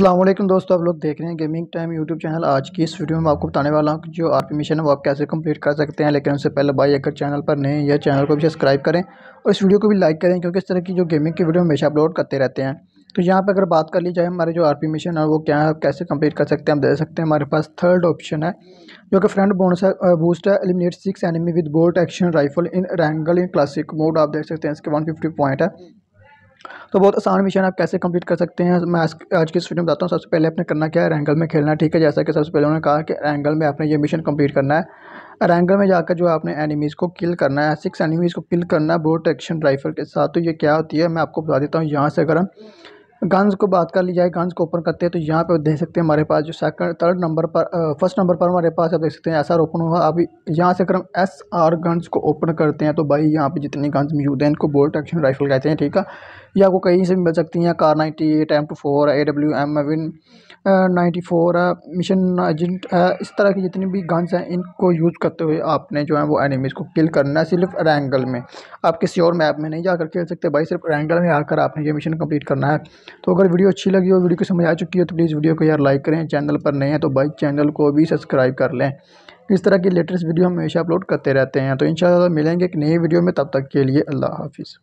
अल्लाम दोस्तों आप लोग देख रहे हैं गेमिंग टाइम यूट्यूब चैनल आज की इस वीडियो में आपको बताने वाला हूँ कि जो आर पी मिशन है वो आप कैसे कंप्लीट कर सकते हैं लेकिन उससे पहले भाई अगर चैनल पर नए हैं या चैनल को भी सब्सक्राइब करें और इस वीडियो को भी लाइक करें क्योंकि इस तरह की जो गेमिंग की वीडियो हमेशा अपलोड करते रहते हैं तो यहाँ पर अगर बात कर ली जाए हमारे जो आर पी मिशन है वो क्या है कैसे कम्प्लीट कर सकते हैं आप देख सकते हैं हमारे पास थर्ड ऑप्शन है जो कि फ्रेंड बोनस है बूस्ट है eliminate six enemy with bolt action rifle in Erangel in classic mode आप देख सकते हैं इसके वन फिफ्टी पॉइंट है तो बहुत आसान मिशन आप कैसे कंप्लीट कर सकते हैं मैं आज आज की इस वीडियो में बताता हूँ सबसे पहले आपने करना क्या है रैंगल में खेलना ठीक है जैसा कि सबसे पहले उन्होंने कहा कि रैंगल में आपने ये मिशन कंप्लीट करना है रैंगल में जाकर जो आपने एनिमीज़ को किल करना है सिक्स एनिमीज़ को किल करना है बोट एक्शन राइफल के साथ तो ये क्या होती है मैं आपको बता देता हूँ यहाँ से अगर हम गन्स को बात कर ली जाए गन्स को ओपन करते हैं तो यहाँ पे देख सकते हैं हमारे पास जो सेकंड थर्ड नंबर पर फर्स्ट नंबर पर हमारे पास आप देख सकते हैं एस आर ओपन हुआ अभी यहाँ से अगर हम एस आर गन्स को ओपन करते हैं तो भाई यहाँ पे जितनी गन्स मौजूद हैं इनको बोल्ट एक्शन राइफल कहते हैं ठीक है ये आपको कहीं से भी मिल सकती हैं Kar ninety eight M two four A W M Win ninety four है मिशन एजेंट है इस तरह की जितनी भी गन्स हैं इनको यूज़ करते हुए आपने जो है वो एनिमीज़ को किल करना है सिर्फ रैंगल में आप किसी और मैप में नहीं जाकर खेल सकते भाई सिर्फ रैंगल में आकर आपने ये मिशन कम्प्लीट करना है तो अगर वीडियो अच्छी लगी हो वीडियो को समझ आ चुकी हो तो प्लीज़ वीडियो को यार लाइक करें चैनल पर नए हैं तो बाइक चैनल को भी सब्सक्राइब कर लें इस तरह की लेटेस्ट वीडियो हमेशा अपलोड करते रहते हैं तो इन मिलेंगे एक नई वीडियो में तब तक के लिए अल्लाह हाफिज़